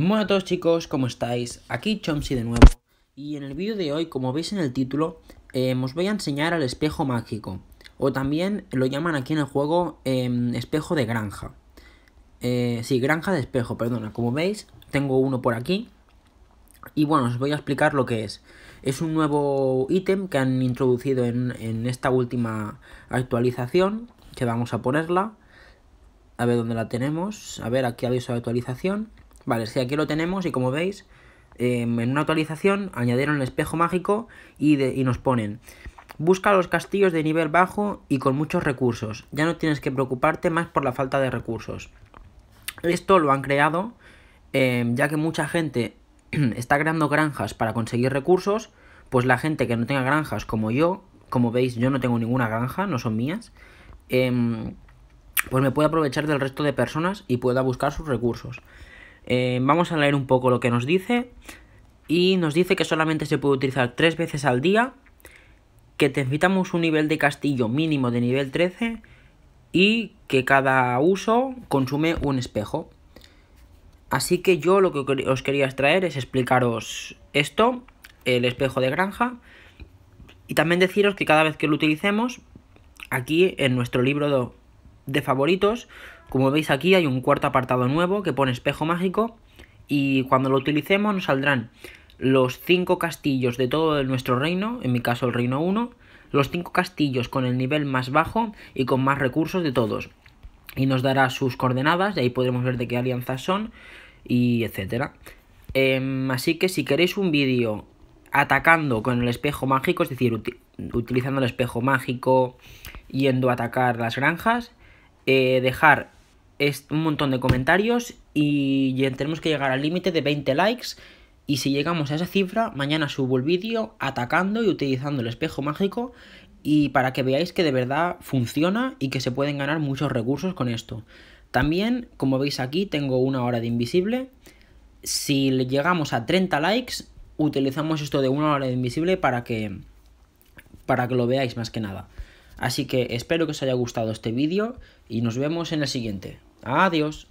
Bueno a todos chicos, ¿cómo estáis? Aquí Chomsi de nuevo y en el vídeo de hoy, como veis en el título, em, os voy a enseñar al espejo mágico o también lo llaman aquí en el juego em, espejo de granja eh, Sí, granja de espejo, perdona, como veis tengo uno por aquí y bueno, os voy a explicar lo que es Es un nuevo ítem que han introducido en, esta última actualización que vamos a ponerla a ver dónde la tenemos, a ver aquí aviso la actualización Vale, si aquí lo tenemos y como veis, em, en una actualización añadieron el espejo mágico y, nos ponen... Busca los castillos de nivel bajo y con muchos recursos. Ya no tienes que preocuparte más por la falta de recursos. Esto lo han creado em, ya que mucha gente está creando granjas para conseguir recursos, pues la gente que no tenga granjas como yo, como veis yo no tengo ninguna granja, no son mías, em, pues me puede aprovechar del resto de personas y pueda buscar sus recursos. Eh, vamos a leer un poco lo que nos dice. Y nos dice que solamente se puede utilizar tres veces al día, que necesitamos un nivel de castillo mínimo de nivel 13 y que cada uso consume un espejo. Así que yo lo que os quería traer es explicaros esto, el espejo de granja, y también deciros que cada vez que lo utilicemos, aquí en nuestro libro de favoritos, como veis aquí hay un cuarto apartado nuevo que pone espejo mágico y cuando lo utilicemos nos saldrán los 5 castillos de todo nuestro reino, en mi caso el reino 1, los 5 castillos con el nivel más bajo y con más recursos de todos. Y nos dará sus coordenadas, y ahí podremos ver de qué alianzas son, y etcétera. Em, así que si queréis un vídeo atacando con el espejo mágico, es decir, utilizando el espejo mágico, yendo a atacar las granjas, eh, dejar un montón de comentarios y tenemos que llegar al límite de 20 likes. Y si llegamos a esa cifra, mañana subo el vídeo atacando y utilizando el espejo mágico y para que veáis que de verdad funciona y que se pueden ganar muchos recursos con esto. También, como veis aquí, tengo una hora de invisible. Si llegamos a 30 likes, utilizamos esto de una hora de invisible para que, para que lo veáis más que nada. Así que espero que os haya gustado este vídeo y nos vemos en el siguiente. Adiós.